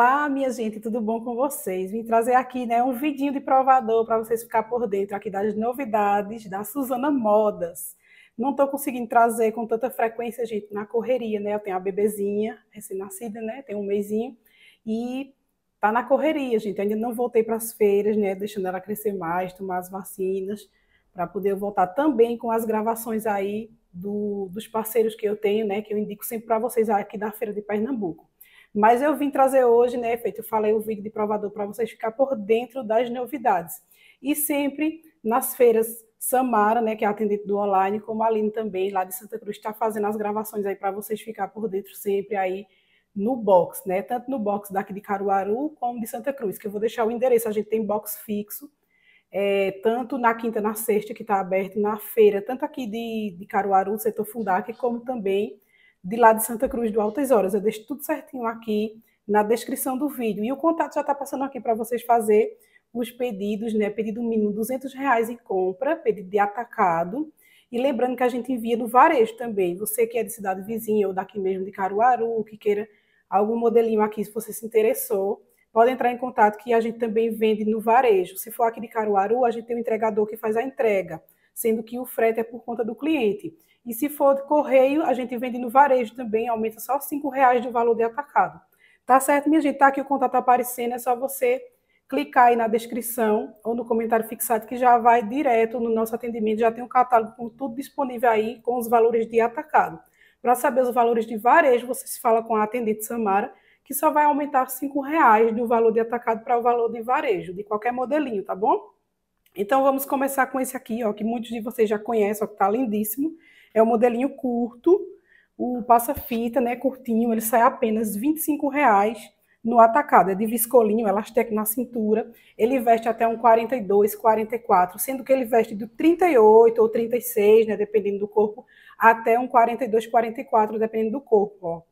Olá, minha gente, tudo bom com vocês? Vim trazer aqui né, um vidinho de provador para vocês ficar por dentro aqui das novidades da Suzana Modas. Não estou conseguindo trazer com tanta frequência, gente, na correria, né? Eu tenho a bebezinha recém-nascida, né? Tem um mêsinho. E tá na correria, gente. Eu ainda não voltei para as feiras, né? Deixando ela crescer mais, tomar as vacinas, para poder voltar também com as gravações aí do, dos parceiros que eu tenho, né? Que eu indico sempre para vocês aqui da Feira de Pernambuco. Mas eu vim trazer hoje, né, feito, eu falei o vídeo de provador para vocês ficar por dentro das novidades. E sempre nas feiras Samara, né, que é atendente do online, como a Aline também, lá de Santa Cruz, está fazendo as gravações aí para vocês ficar por dentro sempre aí no box, né? Tanto no box daqui de Caruaru como de Santa Cruz, que eu vou deixar o endereço, a gente tem box fixo, é, tanto na quinta, na sexta, que está aberto, na feira, tanto aqui de, de Caruaru, setor Fundac, como também de lá de Santa Cruz do Altas Horas. Eu deixo tudo certinho aqui na descrição do vídeo. E o contato já está passando aqui para vocês fazer os pedidos, né? Pedido mínimo 200 reais em compra, pedido de atacado. E lembrando que a gente envia no varejo também. Você que é de cidade vizinha ou daqui mesmo de Caruaru, que queira algum modelinho aqui, se você se interessou, pode entrar em contato que a gente também vende no varejo. Se for aqui de Caruaru, a gente tem um entregador que faz a entrega, sendo que o frete é por conta do cliente. E se for de correio, a gente vende no varejo também, aumenta só R$ 5,00 do valor de atacado. Tá certo, minha gente? Tá aqui o contato aparecendo, é só você clicar aí na descrição ou no comentário fixado que já vai direto no nosso atendimento, já tem um catálogo com tudo disponível aí com os valores de atacado. Para saber os valores de varejo, você se fala com a atendente Samara, que só vai aumentar R$ 5,00 do valor de atacado para o valor de varejo, de qualquer modelinho, tá bom? Então vamos começar com esse aqui, ó, que muitos de vocês já conhecem, ó, que tá lindíssimo é o um modelinho curto, o passa-fita, né, curtinho, ele sai apenas R$ 25,00 no atacado. É de viscolinho, elástico na cintura. Ele veste até um 42, 44, sendo que ele veste do 38 ou 36, né, dependendo do corpo, até um 42, 44, dependendo do corpo, ó.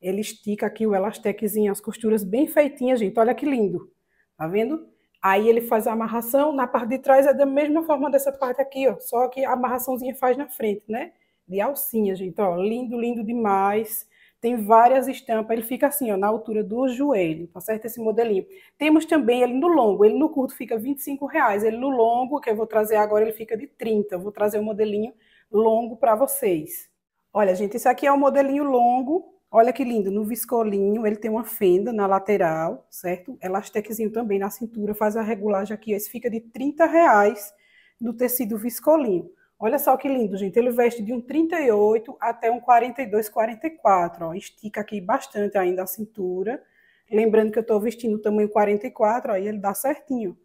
Ele estica aqui o elastequezinho, as costuras bem feitinhas, gente. Olha que lindo. Tá vendo? Aí ele faz a amarração, na parte de trás é da mesma forma dessa parte aqui, ó, só que a amarraçãozinha faz na frente, né? de alcinha, gente, ó, lindo, lindo demais. Tem várias estampas, ele fica assim, ó, na altura do joelho, tá certo? Esse modelinho. Temos também ele no longo, ele no curto fica 25 reais, ele no longo, que eu vou trazer agora, ele fica de 30. Eu vou trazer o um modelinho longo para vocês. Olha, gente, esse aqui é o um modelinho longo, olha que lindo, no viscolinho, ele tem uma fenda na lateral, certo? Elastequezinho também na cintura, faz a regulagem aqui, esse fica de 30 reais no tecido viscolinho. Olha só que lindo, gente. Ele veste de um 38 até um 42, 44. Ó. Estica aqui bastante ainda a cintura. Lembrando que eu estou vestindo o tamanho 44, aí ele dá certinho.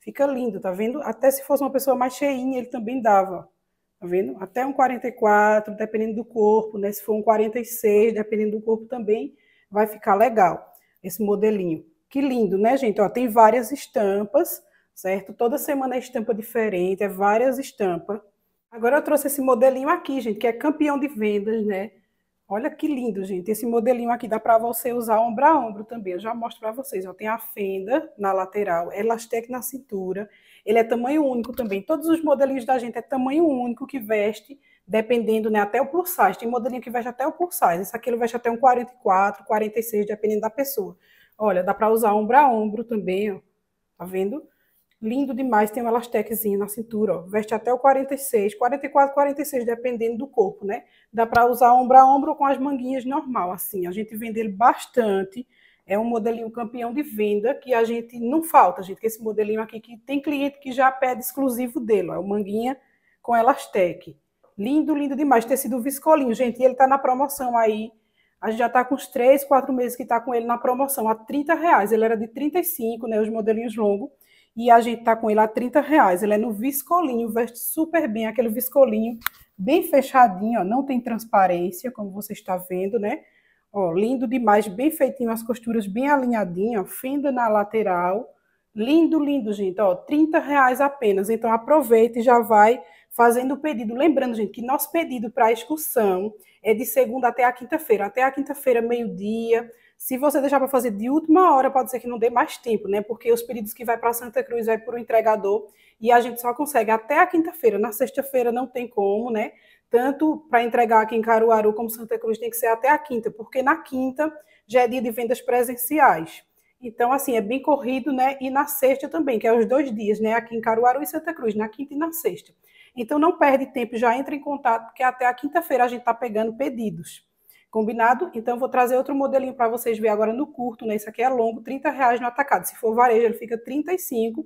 Fica lindo, tá vendo? Até se fosse uma pessoa mais cheinha, ele também dava. Tá vendo? Até um 44, dependendo do corpo, né? Se for um 46, dependendo do corpo também, vai ficar legal esse modelinho. Que lindo, né, gente? Ó, tem várias estampas, certo? Toda semana é estampa diferente, é várias estampas. Agora eu trouxe esse modelinho aqui, gente, que é campeão de vendas, né? Olha que lindo, gente. Esse modelinho aqui dá para você usar ombro a ombro também. Eu já mostro para vocês. Ó, tem a fenda na lateral, é elastec na cintura. Ele é tamanho único também. Todos os modelinhos da gente é tamanho único que veste, dependendo, né? Até o plus size. Tem modelinho que veste até o plus size. Esse aqui ele veste até um 44, 46, dependendo da pessoa. Olha, dá para usar ombro a ombro também, ó. Tá vendo? Lindo demais, tem um elasteczinho na cintura, ó. Veste até o 46, 44, 46, dependendo do corpo, né? Dá para usar ombro a ombro com as manguinhas normal, assim. A gente vende ele bastante. É um modelinho campeão de venda que a gente não falta, gente. Que esse modelinho aqui que tem cliente que já pede exclusivo dele, ó. É o manguinha com elastec. Lindo, lindo demais. Tecido viscolinho, gente. E ele tá na promoção aí. A gente já está com uns 3, 4 meses que está com ele na promoção, a 30 reais. Ele era de 35, né? Os modelinhos longos e a gente tá com ele a 30 reais. Ele é no viscolinho, veste super bem, aquele viscolinho bem fechadinho, ó, não tem transparência, como você está vendo, né? Ó, lindo demais, bem feitinho, as costuras bem alinhadinhas, fenda na lateral. Lindo, lindo, gente, ó, 30 reais apenas. Então aproveita e já vai fazendo o pedido. Lembrando, gente, que nosso pedido para a excursão é de segunda até a quinta-feira. Até a quinta-feira, meio-dia, se você deixar para fazer de última hora, pode ser que não dê mais tempo, né? Porque os pedidos que vai para Santa Cruz vai para o entregador e a gente só consegue até a quinta-feira. Na sexta-feira não tem como, né? Tanto para entregar aqui em Caruaru como Santa Cruz tem que ser até a quinta, porque na quinta já é dia de vendas presenciais. Então, assim, é bem corrido, né? E na sexta também, que é os dois dias, né? Aqui em Caruaru e Santa Cruz, na quinta e na sexta. Então, não perde tempo, já entra em contato, porque até a quinta-feira a gente está pegando pedidos. Combinado? Então, eu vou trazer outro modelinho para vocês ver agora no curto, né? Isso aqui é longo, 30 reais no atacado. Se for varejo, ele fica 35.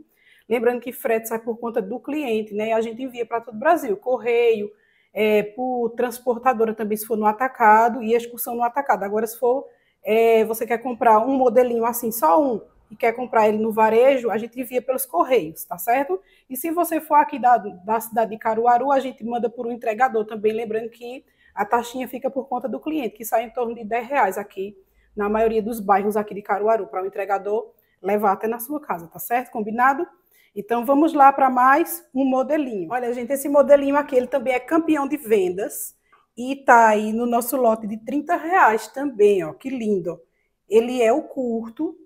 Lembrando que frete sai por conta do cliente, né? E a gente envia para todo o Brasil, correio, é, por transportadora também, se for no atacado, e excursão no atacado. Agora, se for, é, você quer comprar um modelinho assim, só um, e quer comprar ele no varejo, a gente envia pelos correios, tá certo? E se você for aqui da, da cidade de Caruaru, a gente manda por um entregador também, lembrando que a taxinha fica por conta do cliente, que sai em torno de 10 reais aqui, na maioria dos bairros aqui de Caruaru, para o entregador levar até na sua casa, tá certo? Combinado? Então vamos lá para mais um modelinho. Olha, gente, esse modelinho aqui ele também é campeão de vendas e tá aí no nosso lote de 30 reais também, ó. Que lindo. Ele é o curto,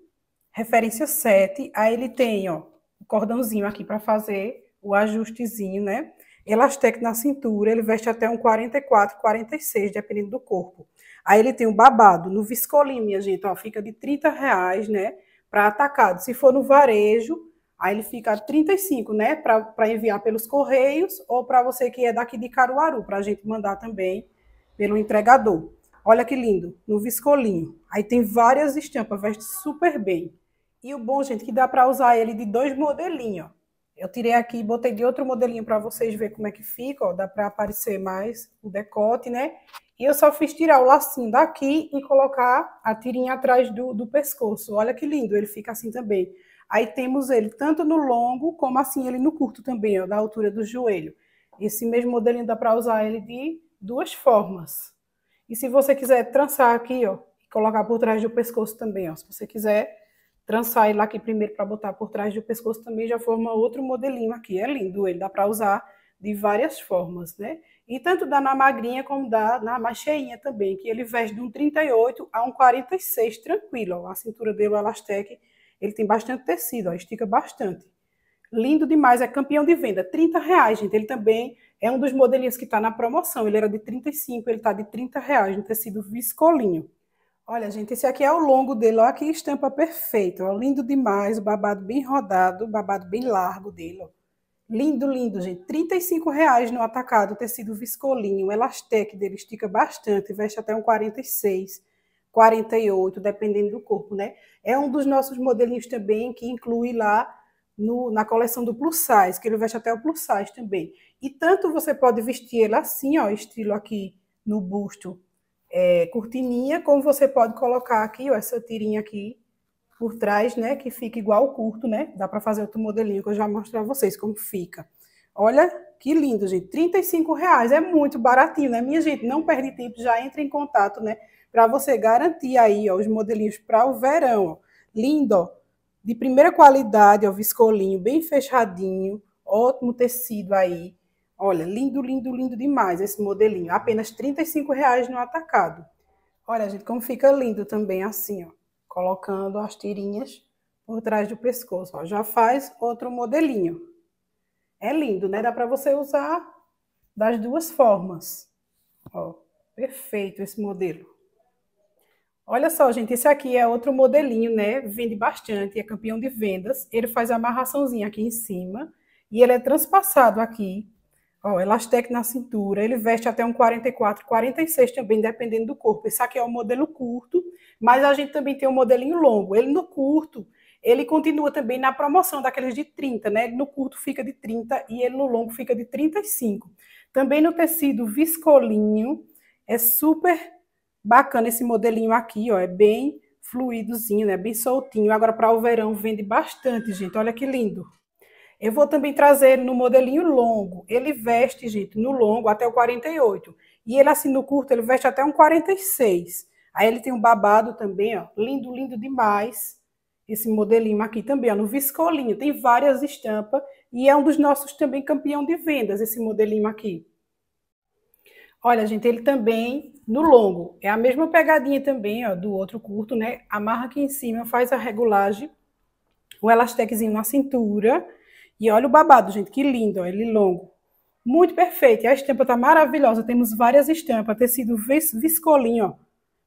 referência 7. Aí ele tem, ó, o cordãozinho aqui para fazer o ajustezinho, né? elastec na cintura, ele veste até um 44, 46, dependendo do corpo. Aí ele tem o um babado, no Viscolim, minha gente, ó, fica de 30 reais, né, para atacado. Se for no varejo, aí ele fica 35, né, para enviar pelos correios ou para você que é daqui de Caruaru, para a gente mandar também pelo entregador. Olha que lindo, no viscolinho. Aí tem várias estampas, veste super bem. E o bom, gente, é que dá para usar ele de dois modelinhos, ó. Eu tirei aqui e botei de outro modelinho para vocês ver como é que fica, ó, dá para aparecer mais o decote, né? E eu só fiz tirar o lacinho daqui e colocar a tirinha atrás do, do pescoço. Olha que lindo, ele fica assim também. Aí temos ele tanto no longo, como assim ele no curto também, ó, da altura do joelho. Esse mesmo modelinho dá para usar ele de duas formas. E se você quiser trançar aqui, ó, e colocar por trás do pescoço também, ó, se você quiser, trançar ele aqui primeiro para botar por trás do pescoço também já forma outro modelinho aqui. É lindo ele, dá para usar de várias formas, né? E tanto dá na magrinha como dá na mais cheinha também, que ele veste de um 38 a um 46 tranquilo. Ó. A cintura dele, o Elastec, ele tem bastante tecido, ó, estica bastante. Lindo demais, é campeão de venda, 30 reais, gente. Ele também é um dos modelinhos que está na promoção. Ele era de 35, ele está de 30 reais, um tecido viscolinho. Olha, gente, esse aqui é o longo dele, Olha que estampa perfeita, ó, lindo demais, o babado bem rodado, o babado bem largo dele, ó. Lindo, lindo, gente. R$ reais no atacado, tecido viscolinho, o elastec dele estica bastante, veste até um 46, 48, dependendo do corpo, né? É um dos nossos modelinhos também que inclui lá no, na coleção do plus size, que ele veste até o plus size também. E tanto você pode vestir ele assim, ó, estilo aqui no busto, é, curtininha, como você pode colocar aqui, ó, essa tirinha aqui por trás, né, que fica igual o curto, né? Dá para fazer outro modelinho que eu já mostro para vocês como fica. Olha que lindo, gente. 35 reais é muito baratinho, né? Minha gente, não perde tempo, já entre em contato, né? Para você garantir aí ó, os modelinhos para o verão. Ó. Lindo, ó. de primeira qualidade, ó, viscolinho, bem fechadinho, ótimo tecido aí. Olha, lindo, lindo, lindo demais esse modelinho. Apenas R$ reais no atacado. Olha, gente, como fica lindo também assim, ó. Colocando as tirinhas por trás do pescoço, ó. Já faz outro modelinho. É lindo, né? Dá para você usar das duas formas. Ó, perfeito esse modelo. Olha só, gente, esse aqui é outro modelinho, né? Vende bastante, é campeão de vendas. Ele faz a amarraçãozinha aqui em cima e ele é transpassado aqui Ó, elastec na cintura, ele veste até um 44, 46 também, dependendo do corpo. Esse aqui é o modelo curto, mas a gente também tem um modelinho longo. Ele no curto, ele continua também na promoção daqueles de 30, né? No curto fica de 30 e ele no longo fica de 35. Também no tecido viscolinho, é super bacana esse modelinho aqui, ó, é bem fluidozinho, né? Bem soltinho. Agora para o verão vende bastante, gente. Olha que lindo. Eu vou também trazer ele no modelinho longo. Ele veste, gente, no longo até o 48. E ele, assim, no curto, ele veste até um 46. Aí ele tem um babado também, ó. Lindo, lindo demais. Esse modelinho aqui também, ó, no viscolinho. Tem várias estampas. E é um dos nossos também campeão de vendas, esse modelinho aqui. Olha, gente, ele também no longo. É a mesma pegadinha também, ó, do outro curto, né? Amarra aqui em cima, faz a regulagem. O elastequezinho na cintura e olha o babado, gente, que lindo, ó, ele longo. Muito perfeito. E a estampa tá maravilhosa. Temos várias estampas. Tecido vis viscolinho, ó.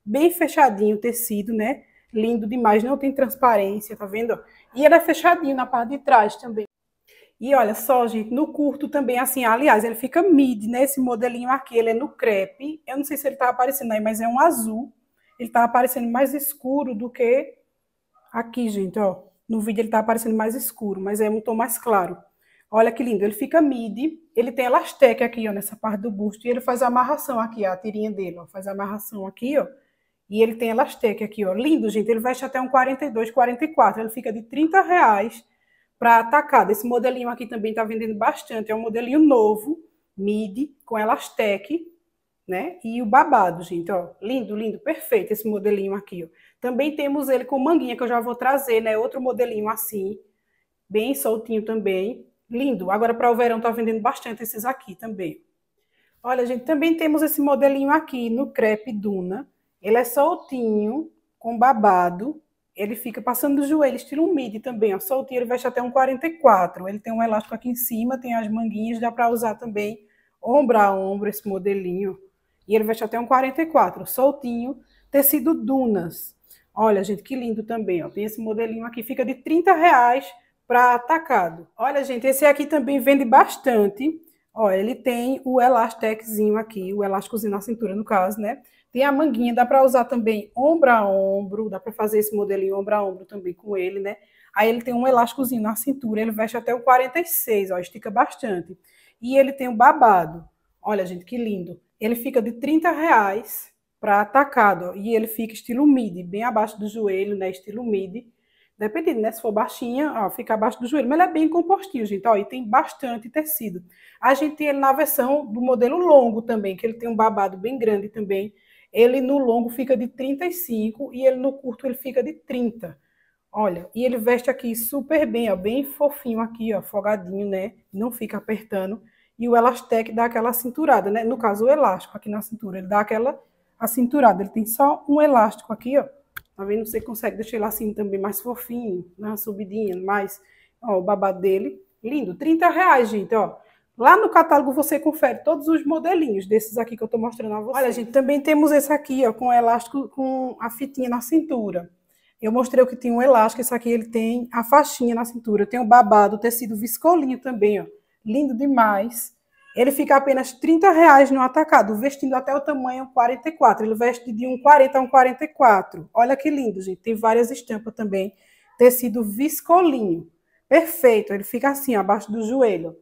Bem fechadinho o tecido, né? Lindo demais. Não tem transparência, tá vendo? E ele é fechadinho na parte de trás também. E olha só, gente, no curto também, assim, aliás, ele fica mid, né? Esse modelinho aqui, ele é no crepe. Eu não sei se ele tá aparecendo aí, mas é um azul. Ele tá aparecendo mais escuro do que aqui, gente, ó. No vídeo ele está aparecendo mais escuro, mas é um tom mais claro. Olha que lindo, ele fica midi, ele tem elastec aqui, ó, nessa parte do busto, e ele faz a amarração aqui, ó, a tirinha dele, ó, faz a amarração aqui, ó, e ele tem elastec aqui, ó, lindo, gente, ele veste até um 42, 44, ele fica de 30 reais para atacar. Esse modelinho aqui também está vendendo bastante, é um modelinho novo, midi, com elastec, né, e o babado, gente, ó, lindo, lindo, perfeito esse modelinho aqui, ó. Também temos ele com manguinha, que eu já vou trazer, né? Outro modelinho assim, bem soltinho também. Lindo. Agora, para o verão, tá vendendo bastante esses aqui também. Olha, gente, também temos esse modelinho aqui no crepe Duna. Ele é soltinho, com babado. Ele fica passando do joelho, estilo um midi também, ó. Soltinho, ele veste até um 44. Ele tem um elástico aqui em cima, tem as manguinhas, dá para usar também ombro a ombro esse modelinho. E ele veste até um 44, soltinho. Tecido Dunas. Olha, gente, que lindo também, ó. Tem esse modelinho aqui, fica de 30 reais para atacado. Olha, gente, esse aqui também vende bastante. Ó, ele tem o elasteczinho aqui, o elásticozinho na cintura, no caso, né? Tem a manguinha, dá para usar também ombro a ombro, dá para fazer esse modelinho ombro a ombro também com ele, né? Aí ele tem um elásticozinho na cintura, ele veste até o 46, ó, estica bastante. E ele tem o babado. Olha, gente, que lindo. Ele fica de 30 reais para atacado. e ele fica estilo mid, bem abaixo do joelho, né? Estilo mid. Dependendo, né? Se for baixinha, ó, fica abaixo do joelho. Mas ele é bem compostinho, gente. Ó, e tem bastante tecido. A gente tem ele na versão do modelo longo também, que ele tem um babado bem grande também. Ele no longo fica de 35 e ele no curto ele fica de 30. Olha, e ele veste aqui super bem, ó, bem fofinho aqui, ó, fogadinho né? Não fica apertando. E o elastec dá aquela cinturada, né? No caso, o elástico aqui na cintura, ele dá aquela acinturado. Ele tem só um elástico aqui, ó. Tá vendo? Você consegue deixar ele assim também mais fofinho, na né? subidinha, mais... Ó, o babado dele. Lindo. 30 reais, gente, ó. Lá no catálogo você confere todos os modelinhos desses aqui que eu tô mostrando a vocês. Olha, gente, também temos esse aqui, ó, com elástico, com a fitinha na cintura. Eu mostrei o que tem um elástico, esse aqui ele tem a faixinha na cintura, tem o babado, o tecido viscolinho também, ó. Lindo demais ele fica apenas 30 reais no atacado, vestindo até o tamanho 44. Ele veste de um 40 a um 44. Olha que lindo, gente. Tem várias estampas também. Tecido viscolinho. Perfeito. Ele fica assim, abaixo do joelho.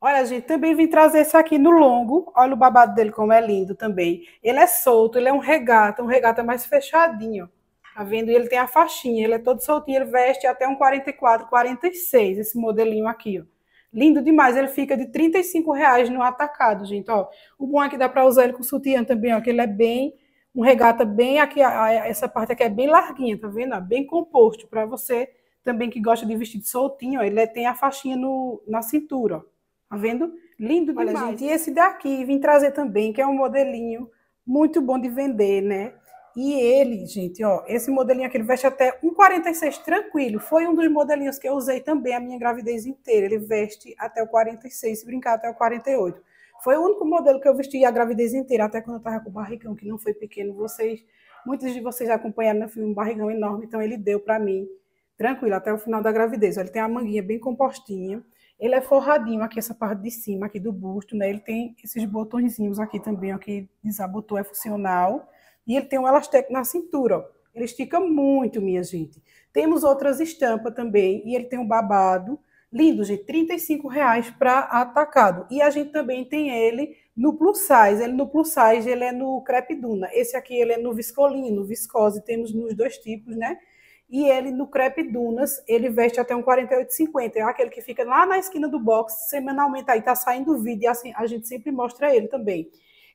Olha, gente, também vim trazer esse aqui no longo. Olha o babado dele como é lindo também. Ele é solto, ele é um regata, um regata mais fechadinho. Tá vendo? E ele tem a faixinha, ele é todo soltinho, ele veste até um 44, 46, esse modelinho aqui, ó. Lindo demais, ele fica de 35 reais no atacado, gente, ó. O bom é que dá para usar ele com sutiã também, ó, que ele é bem, um regata bem aqui, essa parte aqui é bem larguinha, tá vendo? Bem composto para você também que gosta de vestido soltinho, ó, ele é, tem a faixinha no, na cintura, ó. Tá vendo? Lindo Olha, demais. Gente, e esse daqui, vim trazer também, que é um modelinho muito bom de vender, né? E ele, gente, ó, esse modelinho aqui, ele veste até 1,46 tranquilo. Foi um dos modelinhos que eu usei também a minha gravidez inteira. Ele veste até o 46, se brincar até o 48. Foi o único modelo que eu vesti a gravidez inteira, até quando eu tava com o barrigão, que não foi pequeno. Vocês, muitos de vocês acompanharam no filme um barrigão enorme, então ele deu para mim tranquilo até o final da gravidez. Ele tem a manguinha bem compostinha. Ele é forradinho aqui, essa parte de cima aqui do busto, né? Ele tem esses botõezinhos aqui também, ó, que desabotou, é funcional. E ele tem um elástico na cintura, ó. Ele estica muito, minha gente. Temos outras estampas também, e ele tem um babado lindo, gente, 35 reais para atacado. E a gente também tem ele no plus size, ele no plus size, ele é no crepe duna. Esse aqui ele é no viscolino, viscose, temos nos dois tipos, né? E ele no crepe dunas, ele veste até um 48,50, é aquele que fica lá na esquina do box, semanalmente aí tá saindo vídeo e assim a gente sempre mostra ele também.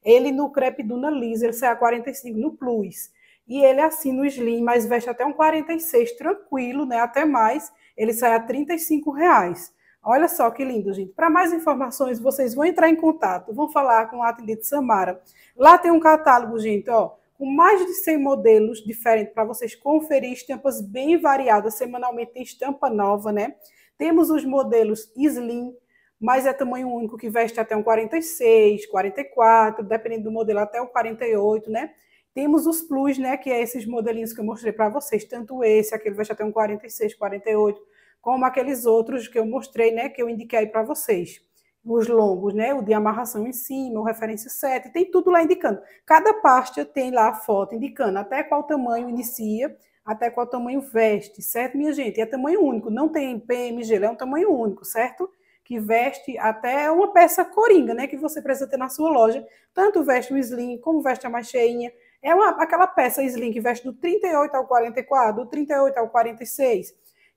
Ele no crepe Duna Lisa, ele sai a 45 no plus. E ele assim no slim, mas veste até um 46 tranquilo, né? Até mais, ele sai a 35 reais. Olha só que lindo, gente. Para mais informações, vocês vão entrar em contato, vão falar com a atendente Samara. Lá tem um catálogo, gente, ó, com mais de 100 modelos diferentes para vocês conferir estampas bem variadas. Semanalmente tem estampa nova, né? Temos os modelos slim, mas é tamanho único que veste até um 46, 44, dependendo do modelo, até o 48, né? Temos os plus, né, que é esses modelinhos que eu mostrei para vocês, tanto esse, aquele veste até um 46, 48, como aqueles outros que eu mostrei, né, que eu indiquei para vocês. Os longos, né, o de amarração em cima, o referência 7, tem tudo lá indicando. Cada pasta tem lá a foto indicando até qual tamanho inicia, até qual tamanho veste, certo, minha gente? É tamanho único, não tem PMG, é um tamanho único, certo? que veste até uma peça coringa, né? Que você precisa ter na sua loja. Tanto veste o slim, como veste a mais cheinha. É uma, aquela peça slim que veste do 38 ao 44, do 38 ao 46,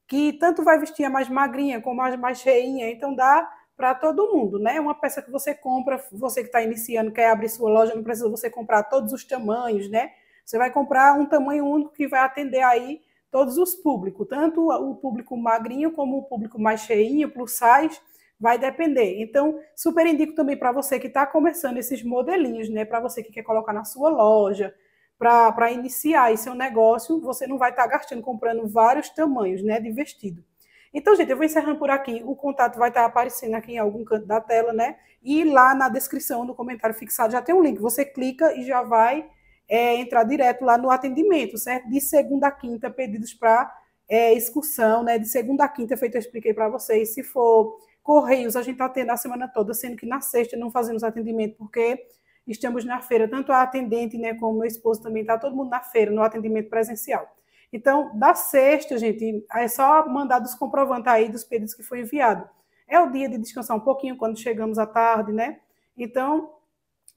que tanto vai vestir a mais magrinha como a mais cheinha. Então dá para todo mundo, né? Uma peça que você compra, você que está iniciando, quer abrir sua loja, não precisa você comprar todos os tamanhos, né? Você vai comprar um tamanho único que vai atender aí todos os públicos, tanto o público magrinho como o público mais cheinho, plus size, vai depender. Então, super indico também para você que está começando esses modelinhos, né? Para você que quer colocar na sua loja, para iniciar seu negócio, você não vai estar tá gastando comprando vários tamanhos né, de vestido. Então, gente, eu vou encerrando por aqui. O contato vai estar tá aparecendo aqui em algum canto da tela, né? E lá na descrição, no comentário fixado, já tem um link. Você clica e já vai é, entrar direto lá no atendimento, certo? De segunda a quinta, pedidos para é, excursão, né? De segunda a quinta, feito eu expliquei para vocês. Se for Correios, a gente está tendo a semana toda, sendo que na sexta não fazemos atendimento, porque estamos na feira, tanto a atendente, né, como meu esposo também, está todo mundo na feira, no atendimento presencial. Então, da sexta, gente, é só mandar dos comprovantes aí dos pedidos que foi enviado. É o dia de descansar um pouquinho quando chegamos à tarde, né? Então,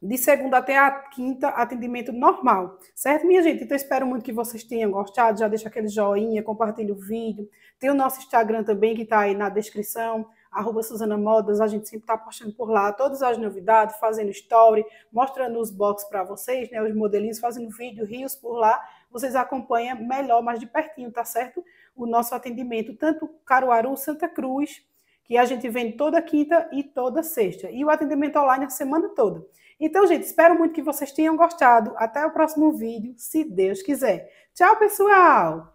de segunda até a quinta, atendimento normal, certo, minha gente? Então, espero muito que vocês tenham gostado. Já deixa aquele joinha, compartilha o vídeo. Tem o nosso Instagram também, que está aí na descrição arroba Suzana Modas, a gente sempre está postando por lá todas as novidades, fazendo story, mostrando os box para vocês, né, os modelinhos, fazendo vídeo, rios por lá, vocês acompanham melhor, mais de pertinho, tá certo? O nosso atendimento, tanto Caruaru, Santa Cruz, que a gente vende toda quinta e toda sexta, e o atendimento online a semana toda. Então, gente, espero muito que vocês tenham gostado. Até o próximo vídeo, se Deus quiser. Tchau, pessoal!